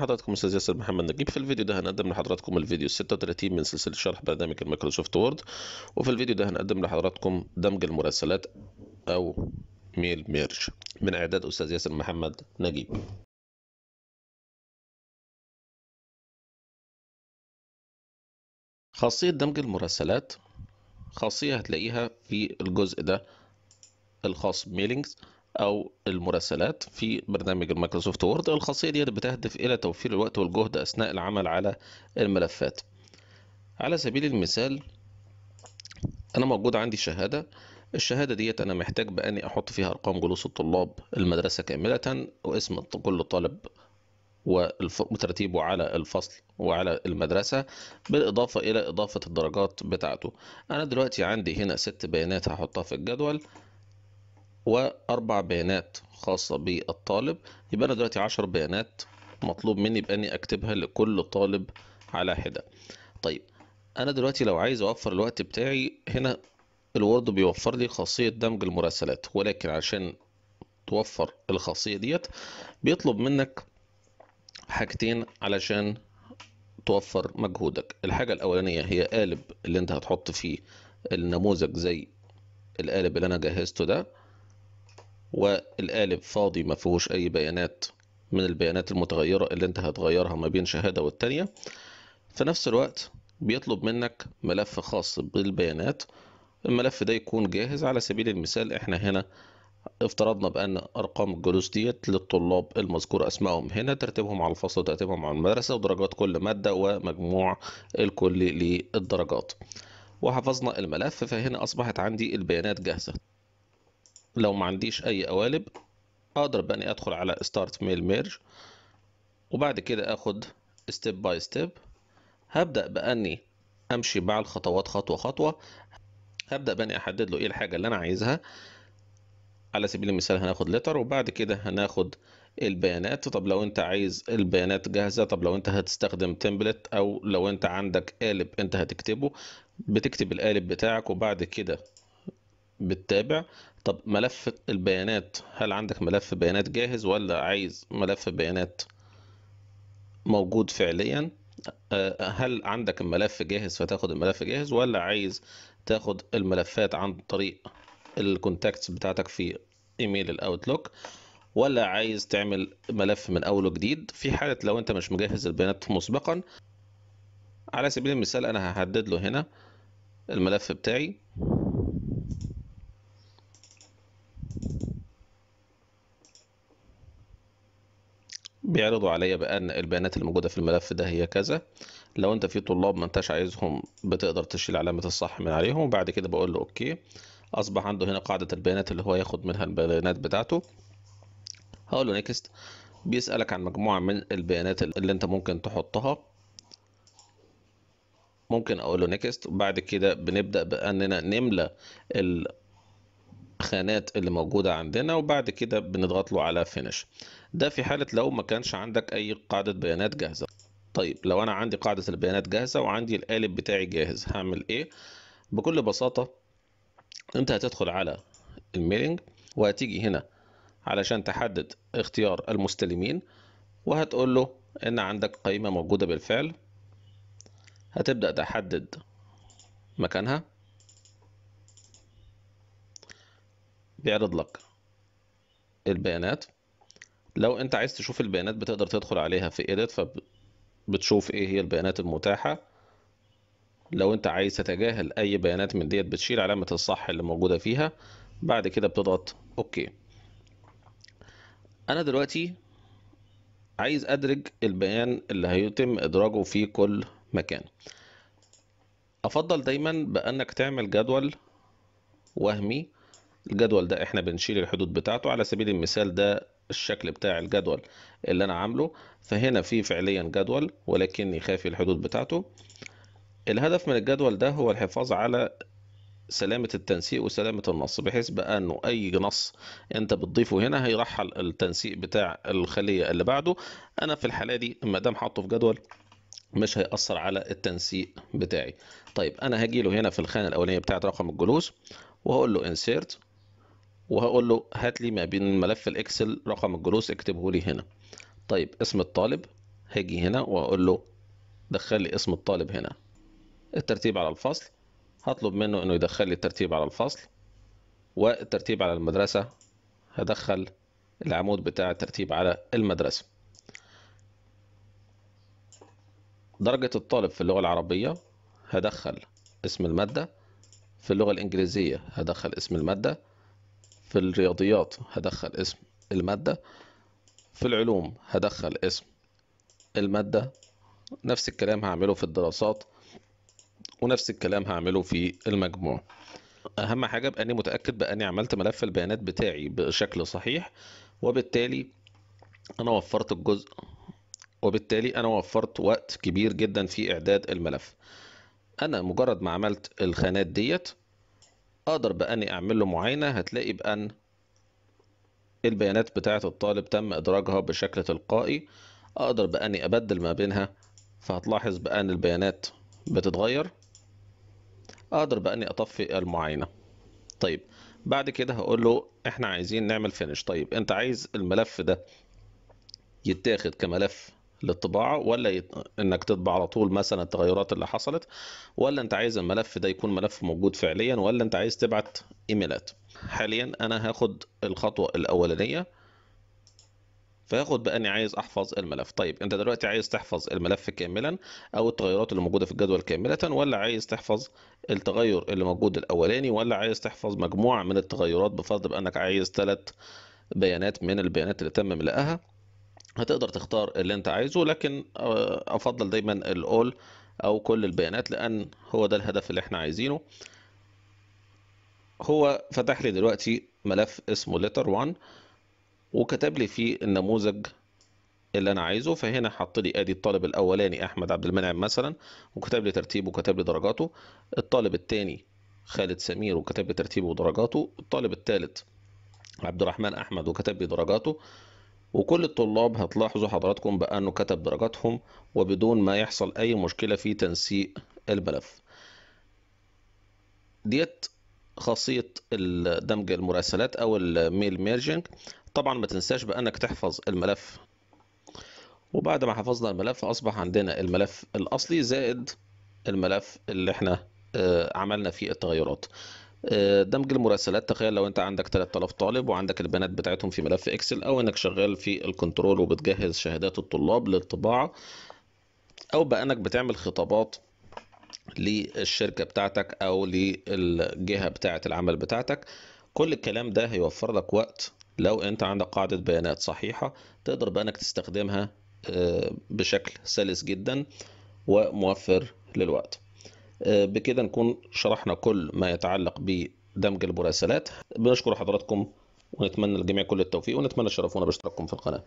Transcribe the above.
حضراتكم استاذ ياسر محمد نجيب في الفيديو ده هنقدم لحضراتكم الفيديو 36 من سلسله شرح برنامج المايكروسوفت وورد وفي الفيديو ده هنقدم لحضراتكم دمج المراسلات او ميل ميرج من اعداد استاذ ياسر محمد نجيب خاصيه دمج المراسلات خاصيه هتلاقيها في الجزء ده الخاص بميلينجز او المراسلات في برنامج المايكروسوفت وورد الخاصيه دي بتهدف الى توفير الوقت والجهد اثناء العمل على الملفات على سبيل المثال انا موجود عندي شهاده الشهاده ديت انا محتاج باني احط فيها ارقام جلوس الطلاب المدرسه كامله واسم كل طالب وترتيبه على الفصل وعلى المدرسة بالإضافة إلى إضافة الدرجات بتاعته أنا دلوقتي عندي هنا ست بيانات هحطها في الجدول واربع بيانات خاصة بالطالب يبقى انا دلوقتي عشر بيانات مطلوب مني باني اكتبها لكل طالب على حدة طيب انا دلوقتي لو عايز اوفر الوقت بتاعي هنا الوورد بيوفر لي خاصية دمج المراسلات ولكن عشان توفر الخاصية ديت بيطلب منك حاجتين علشان توفر مجهودك الحاجة الأولانية هي قالب اللي انت هتحط فيه النموذج زي القالب اللي انا جهزته ده والقالب فاضي ما فيهوش اي بيانات من البيانات المتغيرة اللي انت هتغيرها ما بين شهادة والتانية في نفس الوقت بيطلب منك ملف خاص بالبيانات الملف ده يكون جاهز على سبيل المثال احنا هنا افترضنا بأن أرقام الجلوس ديت للطلاب المذكور أسمائهم هنا ترتيبهم على الفصل وترتيبهم على المدرسة ودرجات كل مادة ومجموع الكل للدرجات وحفظنا الملف فهنا أصبحت عندي البيانات جاهزة لو ما عنديش اي قوالب اقدر بقى اني ادخل على ستارت ميل ميرج وبعد كده اخد ستيب باي ستيب هبدا باني امشي مع الخطوات خطوه خطوه هبدا باني احدد له ايه الحاجه اللي انا عايزها على سبيل المثال هناخد لتر وبعد كده هناخد البيانات طب لو انت عايز البيانات جاهزة طب لو انت هتستخدم تمبلت او لو انت عندك قالب انت هتكتبه بتكتب القالب بتاعك وبعد كده بتتابع طب ملف البيانات هل عندك ملف بيانات جاهز ولا عايز ملف بيانات موجود فعليا آه، هل عندك الملف جاهز فتاخد الملف جاهز ولا عايز تاخد الملفات عن طريق الكونتاكتس بتاعتك في ايميل الاوتلوك ولا عايز تعمل ملف من اول وجديد في حالة لو انت مش مجهز البيانات مسبقا على سبيل المثال انا هحدد له هنا الملف بتاعي بيعرضوا عليا بقى ان البيانات اللي موجوده في الملف ده هي كذا لو انت في طلاب ما انتش عايزهم بتقدر تشيل علامه الصح من عليهم وبعد كده بقول له اوكي اصبح عنده هنا قاعده البيانات اللي هو ياخد منها البيانات بتاعته هقول له نيكست بيسالك عن مجموعه من البيانات اللي انت ممكن تحطها ممكن اقول له نيكست وبعد كده بنبدا باننا نملى الخانات اللي موجودة عندنا وبعد كده بنضغط له على فينش ده في حالة لو ما كانش عندك أي قاعدة بيانات جاهزة طيب لو أنا عندي قاعدة البيانات جاهزة وعندي القالب بتاعي جاهز هعمل إيه؟ بكل بساطة أنت هتدخل على الميلينج وهتيجي هنا علشان تحدد اختيار المستلمين وهتقول له إن عندك قائمة موجودة بالفعل هتبدأ تحدد مكانها بيعرض لك البيانات لو انت عايز تشوف البيانات بتقدر تدخل عليها في ايديت فبتشوف ايه هي البيانات المتاحة لو انت عايز تتجاهل اي بيانات من ديت بتشيل علامة الصح اللي موجودة فيها بعد كده بتضغط اوكي انا دلوقتي عايز ادرج البيان اللي هيتم ادراجه في كل مكان افضل دايما بانك تعمل جدول وهمي الجدول ده احنا بنشيل الحدود بتاعته على سبيل المثال ده الشكل بتاع الجدول اللي انا عامله فهنا في فعليا جدول ولكني خافي الحدود بتاعته الهدف من الجدول ده هو الحفاظ على سلامة التنسيق وسلامة النص بحيث بقى انه اي نص انت بتضيفه هنا هيرحل التنسيق بتاع الخلية اللي بعده انا في الحالة دي ما دام حاطه في جدول مش هيأثر على التنسيق بتاعي طيب انا هجيله هنا في الخانة الاولانية بتاعت رقم الجلوس وهقول له insert وهقول له هات لي ما بين ملف الاكسل رقم الجلوس اكتبه لي هنا طيب اسم الطالب هاجي هنا واقول له دخل لي اسم الطالب هنا الترتيب على الفصل هطلب منه انه يدخل لي الترتيب على الفصل والترتيب على المدرسة هدخل العمود بتاع الترتيب على المدرسة درجة الطالب في اللغة العربية هدخل اسم المادة في اللغة الإنجليزية هدخل اسم المادة في الرياضيات هدخل اسم المادة في العلوم هدخل اسم المادة نفس الكلام هعمله في الدراسات ونفس الكلام هعمله في المجموع أهم حاجة بأني متأكد بأني عملت ملف البيانات بتاعي بشكل صحيح وبالتالي أنا وفرت الجزء وبالتالي أنا وفرت وقت كبير جدا في إعداد الملف أنا مجرد ما عملت الخانات ديت اقدر بأني أعمل له معاينة هتلاقي بأن البيانات بتاعة الطالب تم إدراجها بشكل تلقائي أقدر بأني أبدل ما بينها فهتلاحظ بأن البيانات بتتغير أقدر بأني أطفي المعاينة طيب بعد كده هقول له إحنا عايزين نعمل فينش طيب أنت عايز الملف ده يتاخد كملف للطباعه ولا يت... انك تطبع على طول مثلا التغيرات اللي حصلت ولا انت عايز الملف ده يكون ملف موجود فعليا ولا انت عايز تبعت ايميلات حاليا انا هاخد الخطوه الاولانيه فياخد باني عايز احفظ الملف طيب انت دلوقتي عايز تحفظ الملف كاملا او التغيرات اللي موجوده في الجدول كامله ولا عايز تحفظ التغير اللي موجود الاولاني ولا عايز تحفظ مجموعه من التغيرات بفضل بانك عايز ثلاث بيانات من البيانات اللي تم ملائها هتقدر تختار اللي انت عايزه لكن آه، افضل دايما الاول او كل البيانات لان هو ده الهدف اللي احنا عايزينه هو فتح لي دلوقتي ملف اسمه letter 1 وكتب لي فيه النموذج اللي انا عايزه فهنا حط لي ادي الطالب الاولاني احمد عبد المنعم مثلا وكتب لي ترتيبه وكتب لي درجاته الطالب الثاني خالد سمير وكتب لي ترتيبه ودرجاته الطالب الثالث عبد الرحمن احمد وكتب لي درجاته وكل الطلاب هتلاحظوا حضراتكم بأنه كتب درجاتهم وبدون ما يحصل اي مشكلة في تنسيق الملف ديت خاصية دمج المراسلات او الميل ميرجنج طبعا ما تنساش بانك تحفظ الملف وبعد ما حفظنا الملف اصبح عندنا الملف الاصلي زائد الملف اللي احنا آه، عملنا فيه التغيرات آه، دمج المراسلات تخيل لو انت عندك 3000 طالب وعندك البيانات بتاعتهم في ملف اكسل او انك شغال في الكنترول وبتجهز شهادات الطلاب للطباعه او بانك بتعمل خطابات للشركه بتاعتك او للجهه بتاعه العمل بتاعتك كل الكلام ده هيوفر لك وقت لو انت عندك قاعده بيانات صحيحه تقدر بانك تستخدمها آه، بشكل سلس جدا وموفر للوقت آه، بكده نكون شرحنا كل ما يتعلق بدمج المراسلات بنشكر حضراتكم ونتمنى للجميع كل التوفيق ونتمنى تشرفونا باشتراككم في القناه